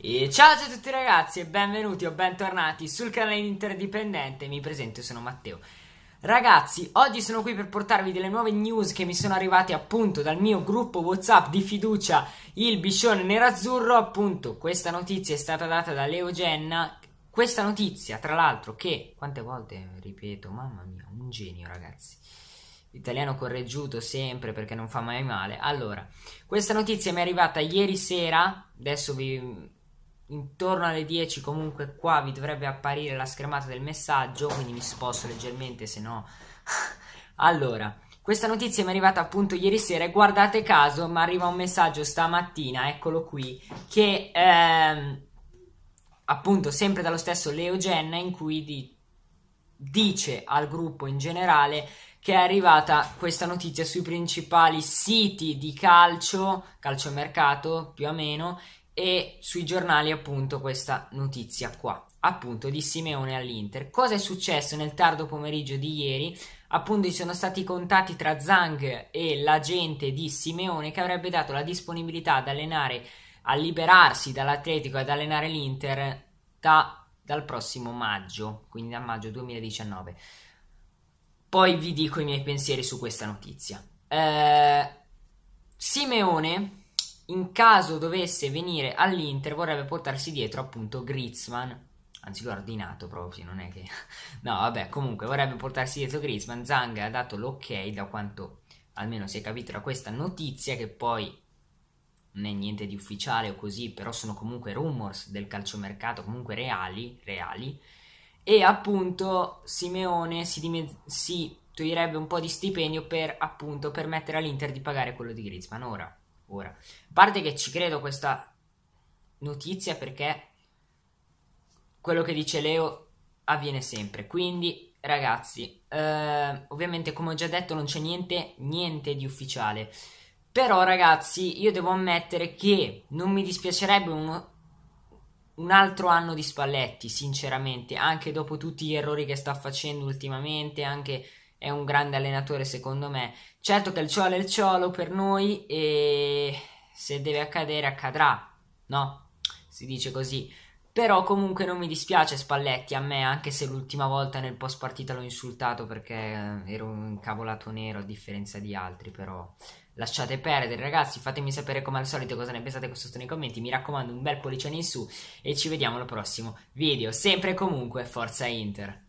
E ciao, a tutti ragazzi e benvenuti o bentornati sul canale Interdipendente, mi presento, sono Matteo. Ragazzi, oggi sono qui per portarvi delle nuove news che mi sono arrivate appunto dal mio gruppo WhatsApp di fiducia Il Biscione Nerazzurro, appunto questa notizia è stata data da Leo Genna, questa notizia tra l'altro che, quante volte ripeto, mamma mia, un genio ragazzi. Italiano correggiuto sempre perché non fa mai male. Allora, questa notizia mi è arrivata ieri sera, adesso vi, intorno alle 10 comunque qua vi dovrebbe apparire la schermata del messaggio quindi mi sposto leggermente se no allora questa notizia mi è arrivata appunto ieri sera e guardate caso mi arriva un messaggio stamattina eccolo qui che ehm, appunto sempre dallo stesso Leo Genna in cui di, dice al gruppo in generale che è arrivata questa notizia sui principali siti di calcio, calciomercato più o meno, e sui giornali appunto questa notizia qua, appunto di Simeone all'Inter. Cosa è successo nel tardo pomeriggio di ieri? Appunto ci sono stati contatti tra Zhang e l'agente di Simeone che avrebbe dato la disponibilità ad allenare, a liberarsi dall'Atletico ad allenare l'Inter da, dal prossimo maggio, quindi da maggio 2019. Poi vi dico i miei pensieri su questa notizia. Eh, Simeone in caso dovesse venire all'Inter vorrebbe portarsi dietro appunto Griezmann anzi l'ho ordinato proprio non è che no vabbè comunque vorrebbe portarsi dietro Griezmann Zanga ha dato l'ok da quanto almeno si è capito da questa notizia che poi non è niente di ufficiale o così però sono comunque rumors del calciomercato comunque reali, reali e appunto Simeone si, dimez- si toglierebbe un po' di stipendio per appunto permettere all'Inter di pagare quello di Griezmann ora ora. A parte che ci credo questa notizia perché quello che dice Leo avviene sempre. Quindi, ragazzi, eh, ovviamente come ho già detto non c'è niente, niente di ufficiale. Però, ragazzi, io devo ammettere che non mi dispiacerebbe uno, un altro anno di Spalletti, sinceramente, anche dopo tutti gli errori che sta facendo ultimamente, anche è un grande allenatore secondo me. Certo che il Ciolo è il Ciolo per noi e se deve accadere accadrà, no? Si dice così. Però comunque non mi dispiace Spalletti a me, anche se l'ultima volta nel post partita l'ho insultato perché eh, ero un incavolato nero a differenza di altri, però lasciate perdere ragazzi, fatemi sapere come al solito cosa ne pensate qua sotto nei commenti, mi raccomando un bel pollicione in su e ci vediamo al prossimo video, sempre e comunque Forza Inter!